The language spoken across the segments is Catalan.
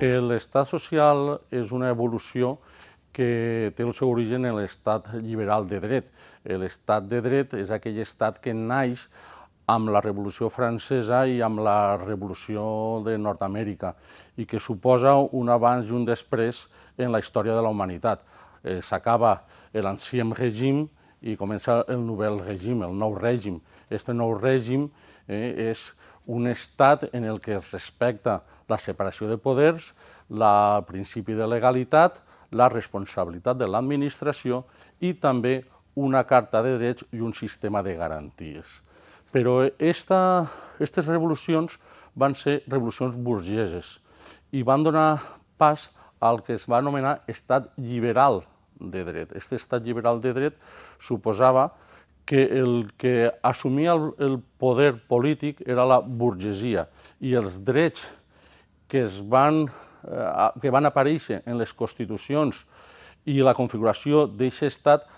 Eh, l'estat social és una evolució que té el seu origen en l'estat liberal de dret. Eh, l'estat de dret és aquell estat que naix amb la Revolució Francesa i amb la Revolució de Nord-Amèrica i que suposa un abans i un després en la història de la humanitat. Eh, s'acaba l'ancien règim i comença el nouvel règim, el nou règim. Este nou règim eh, és un estat en el que es respecta la separació de poders, el principi de legalitat, la responsabilitat de l'administració i també una carta de drets i un sistema de garanties. Però aquestes revolucions van ser revolucions burgeses i van donar pas al que es va anomenar estat liberal de dret. Aquest estat liberal de dret suposava que el que assumia el, el poder polític era la burgesia i els drets que, es van, eh, que van aparèixer en les constitucions i la configuració d'aquest estat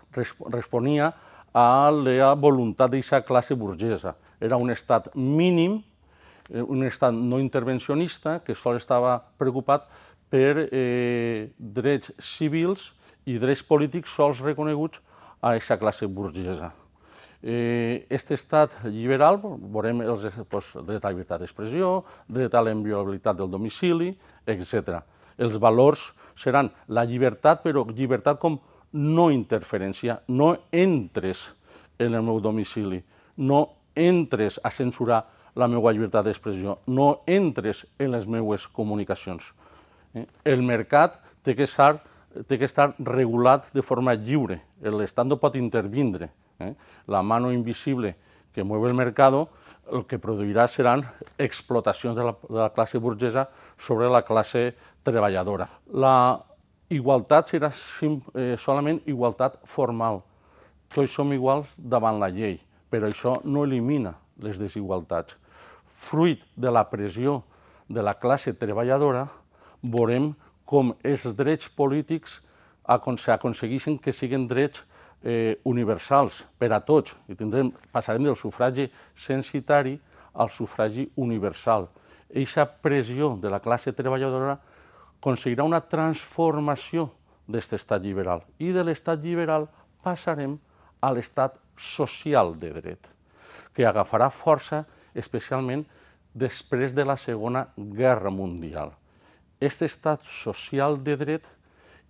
responia a la voluntat d'aquesta classe burgesa. Era un estat mínim, eh, un estat no intervencionista, que sol estava preocupat per eh, drets civils i drets polítics sols reconeguts a aquesta classe burgesa eh, este estat liberal, veurem els, doncs, dret a llibertat d'expressió, dret a la inviolabilitat del domicili, etc. Els valors seran la llibertat, però llibertat com no interferència, no entres en el meu domicili, no entres a censurar la meva llibertat d'expressió, no entres en les meues comunicacions. Eh, el mercat té que estar, té que estar regulat de forma lliure, l'Estat no pot intervindre, ¿eh? La mano invisible que mueve el mercado el que produirà seran explotacions de la, de la classe burgesa sobre la classe treballadora. La igualtat serà eh, solament igualtat formal. Tots som iguals davant la llei, però això no elimina les desigualtats. Fruit de la pressió de la classe treballadora, veurem com els drets polítics s'aconsegueixen que siguin drets eh, universals per a tots, i tindrem, passarem del sufragi censitari al sufragi universal. Eixa pressió de la classe treballadora aconseguirà una transformació d'aquest estat liberal i de l'estat liberal passarem a l'estat social de dret, que agafarà força especialment després de la Segona Guerra Mundial. Aquest estat social de dret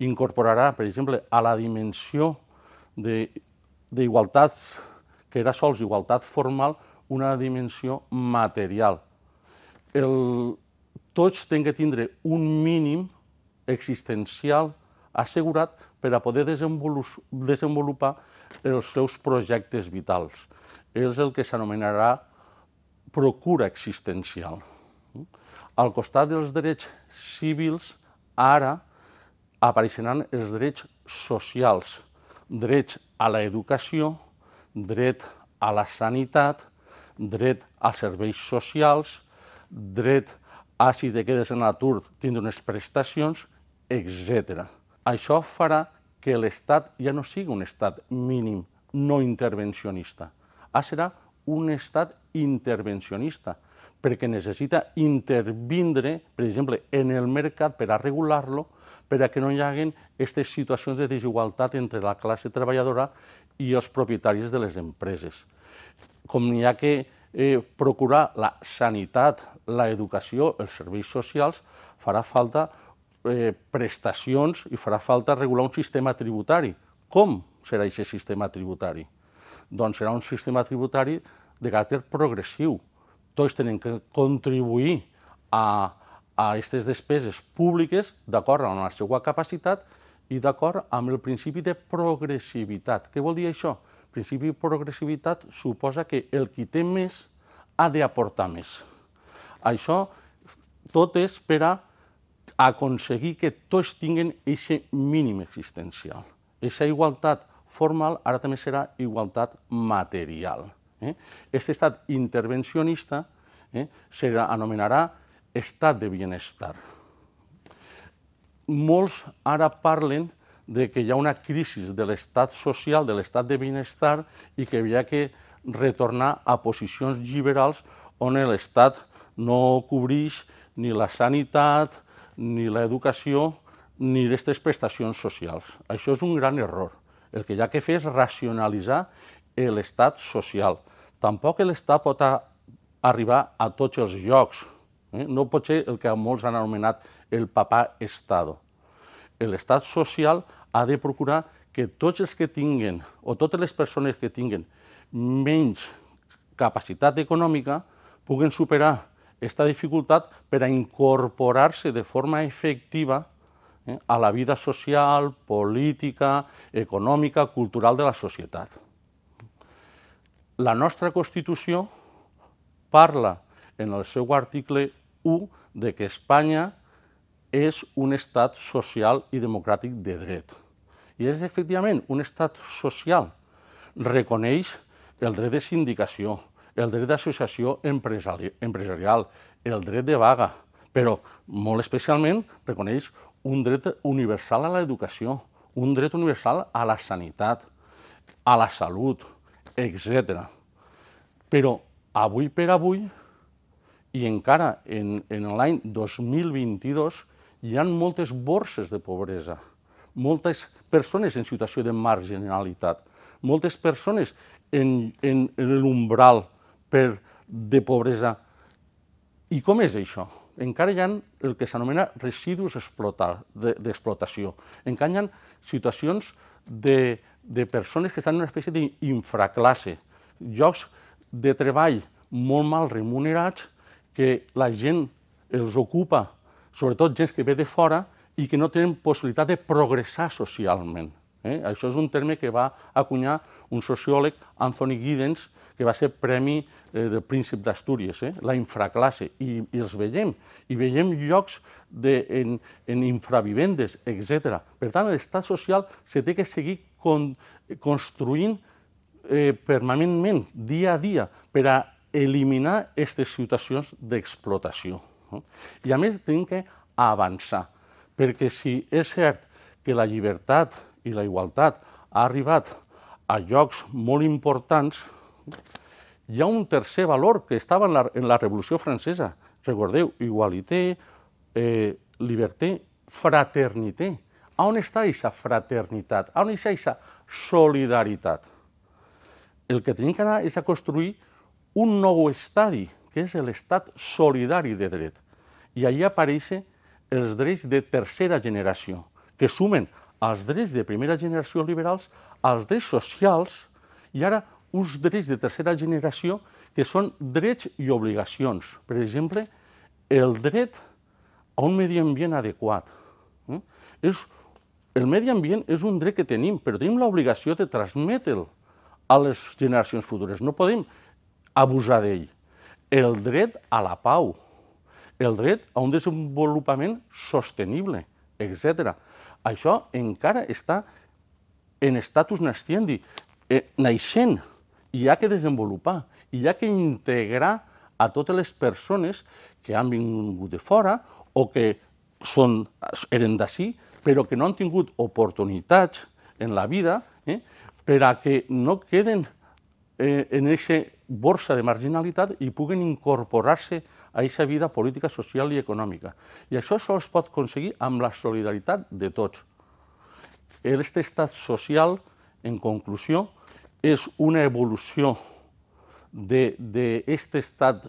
incorporarà, per exemple, a la dimensió d'igualtat, que era sols igualtat formal, una dimensió material. El, tots tenen de tindre un mínim existencial assegurat per a poder desenvolupar els seus projectes vitals. És el que s'anomenarà procura existencial. Al costat dels drets civils, ara apareixeran els drets socials, drets a l'educació, dret a la sanitat, dret a serveis socials, dret a si te quedes en l'atur tindre unes prestacions, etc. Això farà que l'Estat ja no sigui un Estat mínim no intervencionista. Ah, serà un Estat intervencionista, perquè necessita intervindre, per exemple, en el mercat per a regular-lo, per a que no hi haguin aquestes situacions de desigualtat entre la classe treballadora i els propietaris de les empreses. Com n'hi ha que eh, procurar la sanitat, l'educació, els serveis socials, farà falta eh, prestacions i farà falta regular un sistema tributari. Com serà aquest sistema tributari? Doncs serà un sistema tributari de caràcter progressiu, tots tenen que contribuir a, a aquestes despeses públiques d'acord amb la seva capacitat i d'acord amb el principi de progressivitat. Què vol dir això? El principi de progressivitat suposa que el qui té més ha d'aportar més. Això tot és per a aconseguir que tots tinguin aquest mínim existencial. Aquesta igualtat formal ara també serà igualtat material. Eh? Aquest estat intervencionista eh, s'anomenarà estat de benestar. Molts ara parlen de que hi ha una crisi de l'estat social, de l'estat de benestar, i que hi ha que retornar a posicions liberals on l'estat no cobreix ni la sanitat, ni l'educació, ni aquestes prestacions socials. Això és un gran error. El que hi ha que fer és racionalitzar l'estat social tampoc l'Estat pot arribar a tots els llocs. Eh? No pot ser el que molts han anomenat el papà Estado. L'estat social ha de procurar que tots els que tinguen, o totes les persones que tinguen menys capacitat econòmica, puguen superar aquesta dificultat per a incorporar-se de forma efectiva eh, a la vida social, política, econòmica, cultural de la societat. La nostra Constitució parla en el seu article 1 de que Espanya és un estat social i democràtic de dret. I és efectivament un estat social. Reconeix el dret de sindicació, el dret d'associació empresarial, el dret de vaga, però molt especialment reconeix un dret universal a l'educació, un dret universal a la sanitat, a la salut, etc. Però avui per avui, i encara en, en l'any 2022, hi ha moltes borses de pobresa, moltes persones en situació de marginalitat, moltes persones en, en, en l'umbral per, de pobresa. I com és això? Encara hi ha el que s'anomena residus d'explotació, de, encara hi ha situacions de, de persones que estan en una espècie d'infraclasse, llocs de treball molt mal remunerats que la gent els ocupa, sobretot gent que ve de fora i que no tenen possibilitat de progressar socialment. Eh? Això és un terme que va acunyar un sociòleg, Anthony Giddens, que va ser premi eh, de príncep d'Astúries, eh? la infraclasse, i, i els veiem, i veiem llocs de, en, en infravivendes, etc. Per tant, l'estat social se té que seguir con, construint eh, permanentment, dia a dia, per a eliminar aquestes situacions d'explotació. I a més tenim que avançar, perquè si és cert que la llibertat i la igualtat ha arribat a llocs molt importants, hi ha un tercer valor que estava en la, en la Revolució Francesa. Recordeu, igualité, eh, liberté, fraternité. On està aquesta fraternitat? On està aquesta solidaritat? El que tenim que anar és a construir un nou estadi, que és l'estat solidari de dret. I allà apareixen els drets de tercera generació, que sumen els drets de primera generació liberals, els drets socials i ara uns drets de tercera generació que són drets i obligacions. Per exemple, el dret a un medi ambient adequat. Mm? És, el medi ambient és un dret que tenim, però tenim l'obligació de transmetre'l a les generacions futures. No podem abusar d'ell. El dret a la pau, el dret a un desenvolupament sostenible, etc. Això encara està en estatus nasciendi, eh, naixent, i hi ha que desenvolupar, i hi ha que integrar a totes les persones que han vingut de fora o que són, eren d'ací, però que no han tingut oportunitats en la vida eh, per a que no queden eh, en aquesta borsa de marginalitat i puguen incorporar-se a aquesta vida política, social i econòmica. I això sols pot aconseguir amb la solidaritat de tots. Aquest estat social, en conclusió, és una evolució d'aquest estat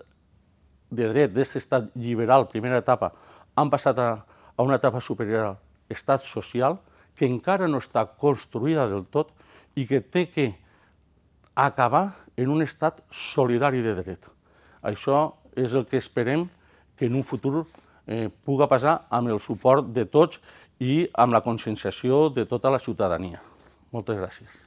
de dret, d'aquest estat liberal, primera etapa, han passat a, a una etapa superior, estat social, que encara no està construïda del tot i que té que acabar en un estat solidari de dret. Això és el que esperem que en un futur eh, puga passar amb el suport de tots i amb la conscienciació de tota la ciutadania. Moltes gràcies.